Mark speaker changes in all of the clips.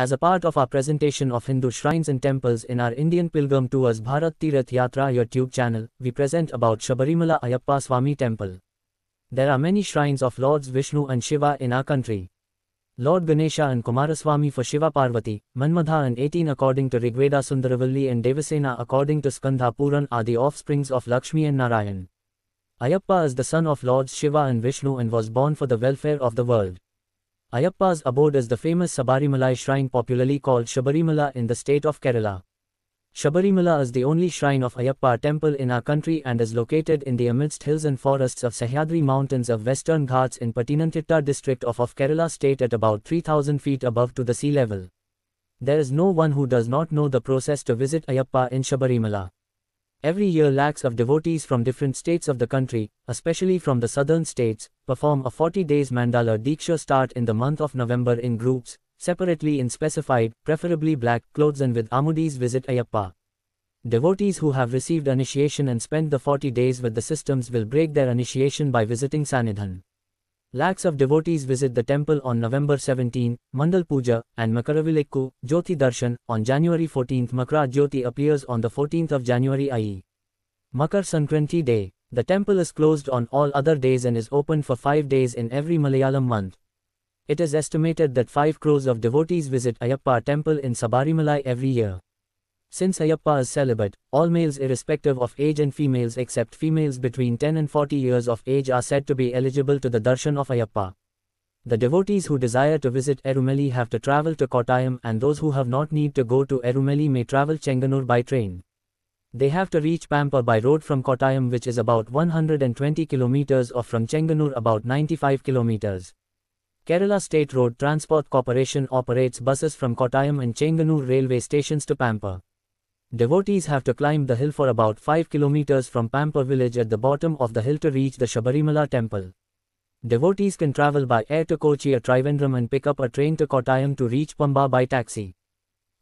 Speaker 1: As a part of our presentation of Hindu shrines and temples in our Indian Pilgrim Tours Bharat Tirath Yatra YouTube channel, we present about Shabarimala Ayappa Swami Temple. There are many shrines of Lords Vishnu and Shiva in our country. Lord Ganesha and Kumaraswami for Shiva Parvati, Manmadha and 18 according to Rigveda Sundaravalli and Devasena according to Skandha Puran are the offsprings of Lakshmi and Narayan. Ayappa is the son of Lords Shiva and Vishnu and was born for the welfare of the world. Ayappa's abode is the famous Sabarimala shrine popularly called Shabarimala in the state of Kerala. Shabarimala is the only shrine of Ayappa temple in our country and is located in the amidst hills and forests of Sahyadri mountains of Western Ghats in Patinantitta district of, of Kerala state at about 3000 feet above to the sea level. There is no one who does not know the process to visit Ayappa in Shabarimala. Every year lakhs of devotees from different states of the country, especially from the southern states, perform a 40 days mandala diksha start in the month of November in groups, separately in specified, preferably black, clothes and with Amudis visit Ayappa. Devotees who have received initiation and spent the 40 days with the systems will break their initiation by visiting Sanidhan. Lakhs of devotees visit the temple on November 17, Mandal Puja, and Makaravilakku Jyoti Darshan, on January 14. Makra Jyoti appears on the 14th of January i.e. Makar Sankranti Day. The temple is closed on all other days and is open for five days in every Malayalam month. It is estimated that 5 crores of devotees visit Ayappa temple in Sabarimala every year. Since Ayappa is celibate, all males irrespective of age and females except females between 10 and 40 years of age are said to be eligible to the darshan of Ayappa. The devotees who desire to visit Erumeli have to travel to Kottayam and those who have not need to go to Erumeli may travel Chenganur by train. They have to reach Pampa by road from Kottayam which is about 120 kilometers or from Chenganur about 95 kilometers. Kerala State Road Transport Corporation operates buses from Kottayam and Chenganur railway stations to Pampa. Devotees have to climb the hill for about 5 kilometers from Pampur village at the bottom of the hill to reach the Shabarimala temple. Devotees can travel by air to Kochi or Trivandrum and pick up a train to Kottayam to reach Pamba by taxi.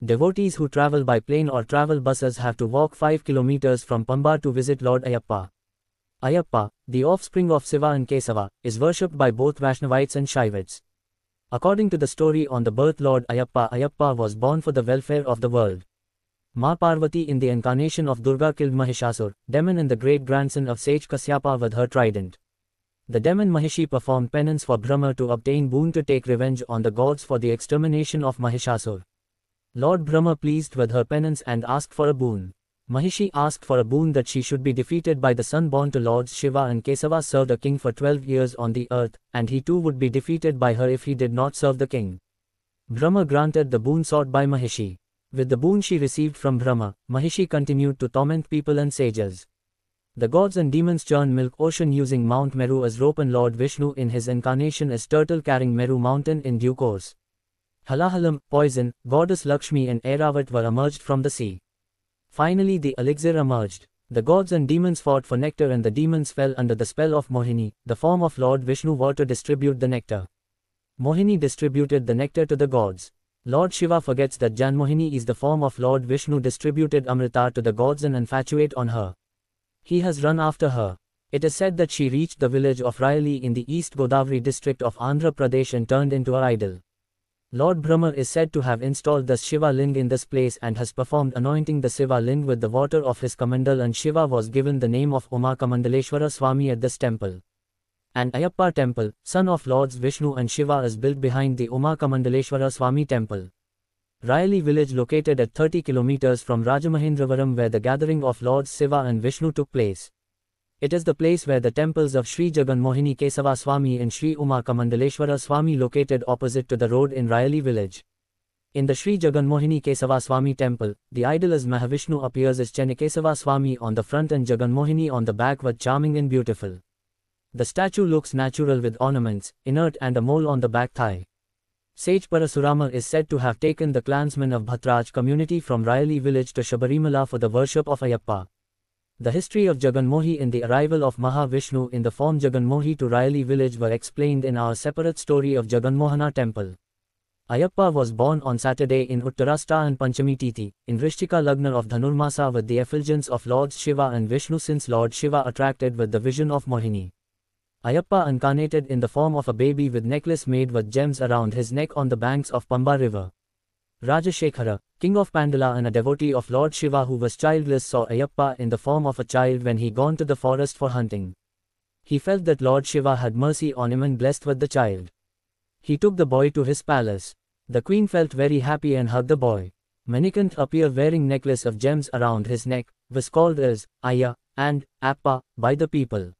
Speaker 1: Devotees who travel by plane or travel buses have to walk 5 kilometers from Pamba to visit Lord Ayappa. Ayappa, the offspring of Siva and Kesava, is worshipped by both Vaishnavites and Shaivites. According to the story on the birth Lord Ayappa Ayappa was born for the welfare of the world. Ma Parvati in the incarnation of Durga killed Mahishasur, demon and the great-grandson of sage Kasyapa with her trident. The demon Mahishi performed penance for Brahma to obtain boon to take revenge on the gods for the extermination of Mahishasur. Lord Brahma pleased with her penance and asked for a boon. Mahishi asked for a boon that she should be defeated by the son born to Lords Shiva and Kesava served a king for twelve years on the earth, and he too would be defeated by her if he did not serve the king. Brahma granted the boon sought by Mahishi. With the boon she received from Brahma, Mahishi continued to torment people and sages. The gods and demons churn milk ocean using Mount Meru as rope and Lord Vishnu in his incarnation as turtle carrying Meru mountain in due course. Halahalam, poison, goddess Lakshmi and Airavat were emerged from the sea. Finally the elixir emerged. The gods and demons fought for nectar and the demons fell under the spell of Mohini, the form of Lord Vishnu were to distribute the nectar. Mohini distributed the nectar to the gods. Lord Shiva forgets that Janmohini is the form of Lord Vishnu distributed Amrita to the gods and infatuate on her. He has run after her. It is said that she reached the village of Raily in the East Godavari district of Andhra Pradesh and turned into her idol. Lord Brahma is said to have installed the Shiva Ling in this place and has performed anointing the Shiva Ling with the water of his Kamandal and Shiva was given the name of Uma Kamandaleshwara Swami at this temple and Ayappa temple, son of Lords Vishnu and Shiva is built behind the Uma Kamangaleshwara Swami temple. Riley village located at 30 kilometers from Rajamahindravaram where the gathering of Lords Shiva and Vishnu took place. It is the place where the temples of Sri Jagan Mohini Kesava Swami and Sri Uma Kamangaleshwara Swami located opposite to the road in Riley village. In the Sri Jagan Mohini Kesava Swami temple, the idol as Mahavishnu appears as Chenikesava Swami on the front and Jagan Mohini on the back with charming and beautiful. The statue looks natural with ornaments, inert and a mole on the back thigh. Sage Parasurama is said to have taken the clansmen of Bhatraj community from Raily village to Shabarimala for the worship of Ayappa. The history of Jaganmohi and the arrival of Mahavishnu in the form Jaganmohi to Raily village were explained in our separate story of Jaganmohana temple. Ayappa was born on Saturday in Uttarasta and Panchami Tithi, in Vrishtika Lagna of Dhanurmasa with the effulgence of Lord Shiva and Vishnu since Lord Shiva attracted with the vision of Mohini. Ayappa incarnated in the form of a baby with necklace made with gems around his neck on the banks of Pamba river. Rajashekhara, king of Pandala and a devotee of Lord Shiva who was childless saw Ayappa in the form of a child when he gone to the forest for hunting. He felt that Lord Shiva had mercy on him and blessed with the child. He took the boy to his palace. The queen felt very happy and hugged the boy. Manikant appeared wearing necklace of gems around his neck, was called as Aya and Appa by the people.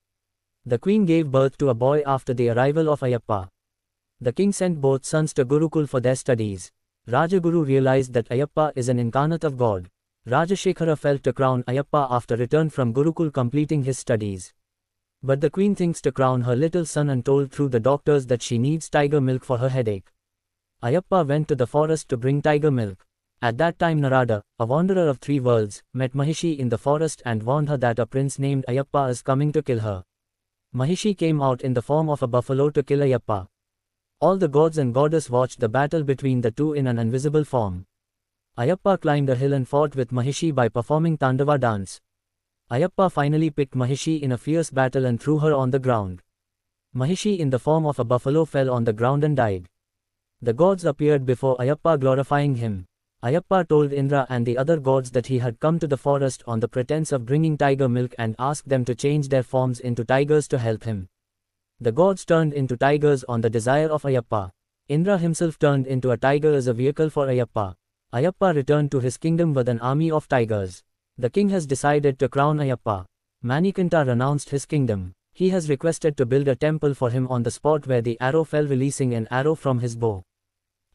Speaker 1: The queen gave birth to a boy after the arrival of Ayappa. The king sent both sons to Gurukul for their studies. Rajaguru realized that Ayappa is an incarnate of God. Rajashekhara felt to crown Ayappa after return from Gurukul completing his studies. But the queen thinks to crown her little son and told through the doctors that she needs tiger milk for her headache. Ayappa went to the forest to bring tiger milk. At that time Narada, a wanderer of three worlds, met Mahishi in the forest and warned her that a prince named Ayappa is coming to kill her. Mahishi came out in the form of a buffalo to kill Ayappa. All the gods and goddess watched the battle between the two in an invisible form. Ayappa climbed a hill and fought with Mahishi by performing Tandava dance. Ayappa finally picked Mahishi in a fierce battle and threw her on the ground. Mahishi in the form of a buffalo fell on the ground and died. The gods appeared before Ayappa glorifying him. Ayappa told Indra and the other gods that he had come to the forest on the pretense of bringing tiger milk and asked them to change their forms into tigers to help him. The gods turned into tigers on the desire of Ayappa. Indra himself turned into a tiger as a vehicle for Ayappa. Ayappa returned to his kingdom with an army of tigers. The king has decided to crown Ayappa. Manikanta renounced his kingdom. He has requested to build a temple for him on the spot where the arrow fell releasing an arrow from his bow.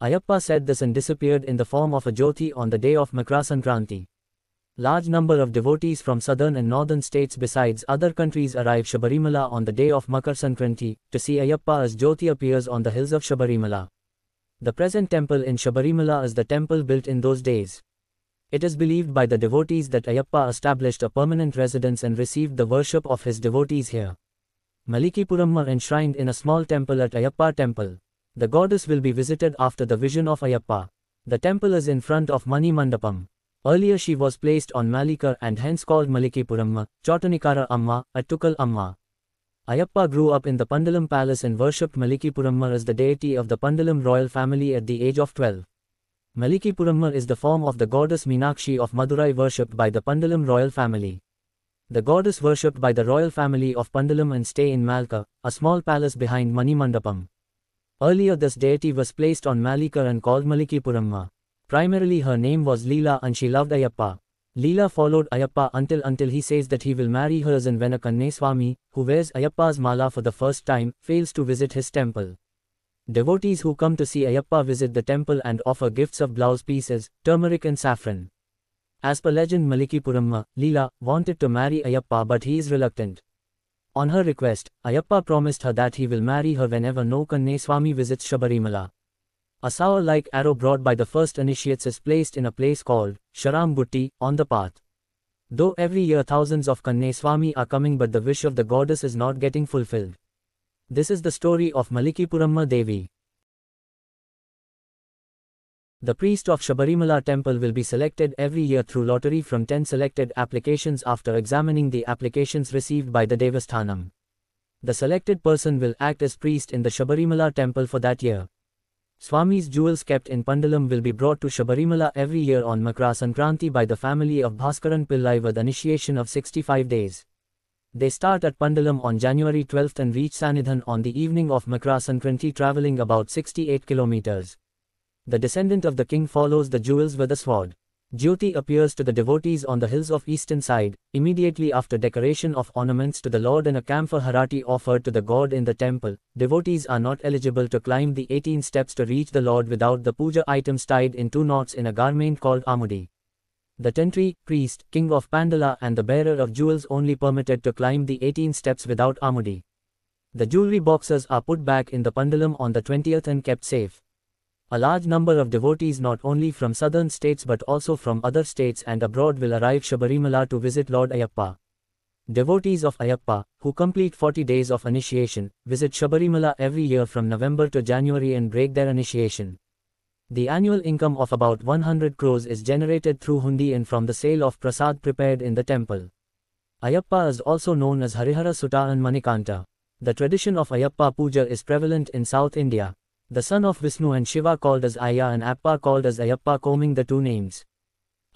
Speaker 1: Ayappa said this and disappeared in the form of a jyoti on the day of Makra Sankranti. Large number of devotees from southern and northern states besides other countries arrive Shabarimala on the day of Makar Sankranti to see Ayappa as jyoti appears on the hills of Shabarimala. The present temple in Shabarimala is the temple built in those days. It is believed by the devotees that Ayappa established a permanent residence and received the worship of his devotees here. Malikipuram are enshrined in a small temple at Ayappa temple. The goddess will be visited after the vision of Ayappa. The temple is in front of Mani Mandapam. Earlier she was placed on Malika and hence called Malikipuramma, Chotunikara Amma, Attukal Amma. Ayappa grew up in the Pandalam palace and worshipped Malikipuramma as the deity of the Pandalam royal family at the age of 12. Malikipuramma is the form of the goddess Meenakshi of Madurai worshipped by the Pandalam royal family. The goddess worshipped by the royal family of Pandalam and stay in Malka, a small palace behind Mani Mandapam. Earlier this deity was placed on Malika and called Malikipuramma. Primarily her name was Leela and she loved Ayappa. Leela followed Ayappa until until he says that he will marry her and when a Kanneswami, who wears Ayappa's mala for the first time, fails to visit his temple. Devotees who come to see Ayappa visit the temple and offer gifts of blouse pieces, turmeric and saffron. As per legend Malikipuramma, Leela wanted to marry Ayappa but he is reluctant. On her request, Ayappa promised her that he will marry her whenever no Swami visits Shabarimala. A sour-like arrow brought by the first initiates is placed in a place called Sharambutti on the path. Though every year thousands of Swami are coming but the wish of the goddess is not getting fulfilled. This is the story of Malikipuramma Devi. The priest of Shabarimala temple will be selected every year through lottery from 10 selected applications after examining the applications received by the Devasthanam. The selected person will act as priest in the Shabarimala temple for that year. Swami's jewels kept in Pandalam will be brought to Shabarimala every year on Makra Sankranti by the family of Bhaskaran Pillai with initiation of 65 days. They start at Pandalam on January 12 and reach Sanidhan on the evening of Makra Sankranti traveling about 68 kilometers. The descendant of the king follows the jewels with a sword. Jyoti appears to the devotees on the hills of eastern side, immediately after decoration of ornaments to the Lord and a camphor harati offered to the god in the temple. Devotees are not eligible to climb the 18 steps to reach the Lord without the puja items tied in two knots in a garment called amudi. The tentri, priest, king of Pandala and the bearer of jewels only permitted to climb the 18 steps without amudi. The jewelry boxes are put back in the pandalam on the 20th and kept safe. A large number of devotees not only from southern states but also from other states and abroad will arrive Shabarimala to visit Lord Ayappa. Devotees of Ayappa, who complete 40 days of initiation, visit Shabarimala every year from November to January and break their initiation. The annual income of about 100 crores is generated through hundi and from the sale of prasad prepared in the temple. Ayappa is also known as Harihara Sutta and Manikanta. The tradition of Ayappa Puja is prevalent in South India the son of Vishnu and Shiva called as Aya and Appa called as Ayappa combing the two names.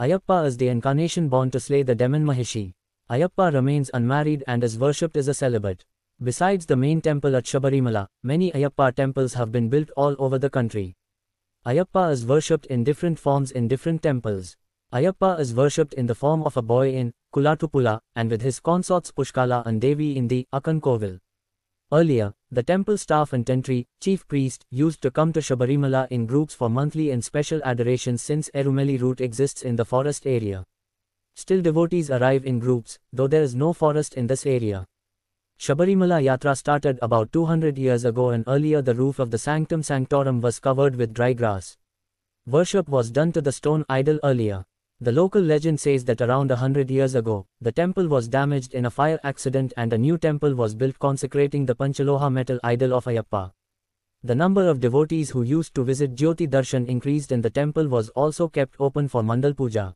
Speaker 1: Ayappa is the incarnation born to slay the demon Mahishi. Ayappa remains unmarried and is worshipped as a celibate. Besides the main temple at Shabarimala, many Ayappa temples have been built all over the country. Ayappa is worshipped in different forms in different temples. Ayappa is worshipped in the form of a boy in Kulatupula and with his consorts Pushkala and Devi in the Akankovil. Earlier, the temple staff and Tentri, chief priest, used to come to Shabarimala in groups for monthly and special adorations since Erumeli route exists in the forest area. Still devotees arrive in groups, though there is no forest in this area. Shabarimala Yatra started about 200 years ago and earlier the roof of the Sanctum Sanctorum was covered with dry grass. Worship was done to the stone idol earlier. The local legend says that around a hundred years ago, the temple was damaged in a fire accident and a new temple was built consecrating the Panchaloha metal idol of Ayappa. The number of devotees who used to visit Jyoti Darshan increased and the temple was also kept open for Mandal Puja.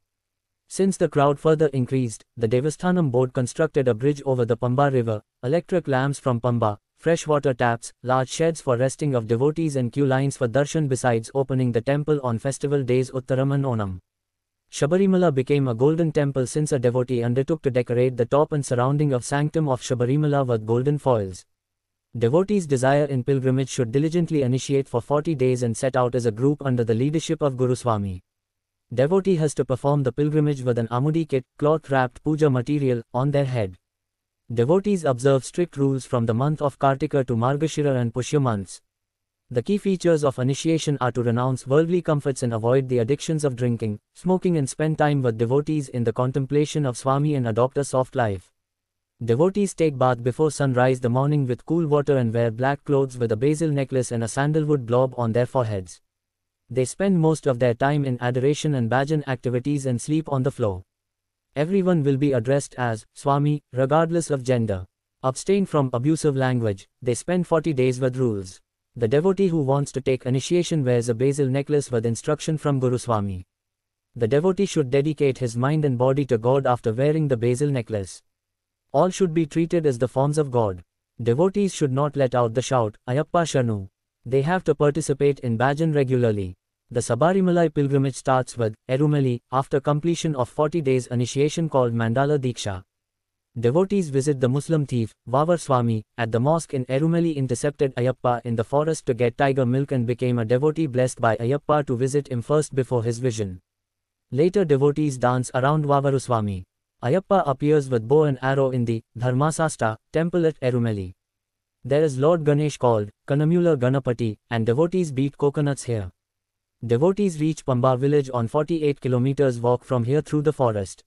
Speaker 1: Since the crowd further increased, the Devasthanam board constructed a bridge over the Pamba river, electric lamps from Pamba, freshwater taps, large sheds for resting of devotees and queue lines for darshan besides opening the temple on festival days Uttaraman Onam. Shabarimala became a golden temple since a devotee undertook to decorate the top and surrounding of sanctum of Shabarimala with golden foils. Devotees' desire in pilgrimage should diligently initiate for 40 days and set out as a group under the leadership of Guru Swami. Devotee has to perform the pilgrimage with an amudi kit, cloth-wrapped puja material, on their head. Devotees observe strict rules from the month of Kartika to Margashira and Pushya months. The key features of initiation are to renounce worldly comforts and avoid the addictions of drinking, smoking and spend time with devotees in the contemplation of Swami and adopt a soft life. Devotees take bath before sunrise the morning with cool water and wear black clothes with a basil necklace and a sandalwood blob on their foreheads. They spend most of their time in adoration and bhajan activities and sleep on the floor. Everyone will be addressed as Swami, regardless of gender. Abstain from abusive language, they spend 40 days with rules. The devotee who wants to take initiation wears a basil necklace with instruction from Guru Swami. The devotee should dedicate his mind and body to God after wearing the basil necklace. All should be treated as the forms of God. Devotees should not let out the shout, Ayappa Shanu. They have to participate in bhajan regularly. The Sabarimalai pilgrimage starts with Erumeli after completion of 40 days initiation called Mandala Diksha. Devotees visit the Muslim thief, Vavar Swami, at the mosque in Erumeli intercepted Ayappa in the forest to get tiger milk and became a devotee blessed by Ayappa to visit him first before his vision. Later devotees dance around Swami. Ayappa appears with bow and arrow in the Dharmasasta temple at Erumeli. There is Lord Ganesh called Kanamula Ganapati, and devotees beat coconuts here. Devotees reach Pamba village on 48 kilometers walk from here through the forest.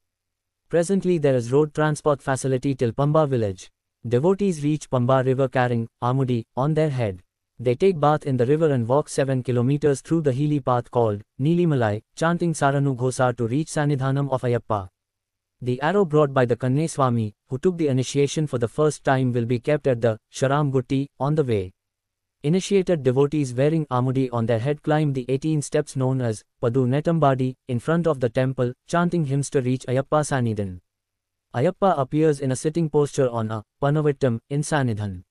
Speaker 1: Presently there is road transport facility till Pamba village. Devotees reach Pamba river carrying Amudi on their head. They take bath in the river and walk 7 kilometers through the hilly path called Neelimalai, chanting Saranu Ghosa to reach Sanidhanam of Ayappa. The arrow brought by the Kanne Swami, who took the initiation for the first time will be kept at the Sharam Gutti on the way. Initiated devotees wearing amudi on their head climbed the 18 steps known as Padu Netambadi in front of the temple, chanting hymns to reach Ayappa Sanidhan. Ayappa appears in a sitting posture on a Panavittam in Sanidhan.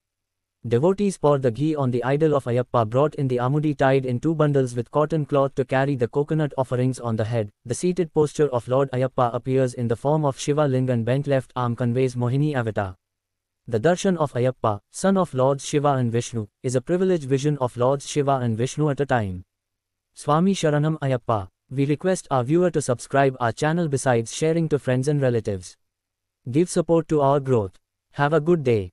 Speaker 1: Devotees pour the ghee on the idol of Ayappa brought in the amudi tied in two bundles with cotton cloth to carry the coconut offerings on the head. The seated posture of Lord Ayappa appears in the form of Shiva Lingan bent left arm conveys Mohini avatar. The darshan of Ayappa, son of Lords Shiva and Vishnu, is a privileged vision of Lords Shiva and Vishnu at a time. Swami Sharanam Ayappa, we request our viewer to subscribe our channel besides sharing to friends and relatives. Give support to our growth. Have a good day.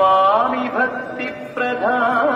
Speaker 1: स्वामिभक्तिप्रधा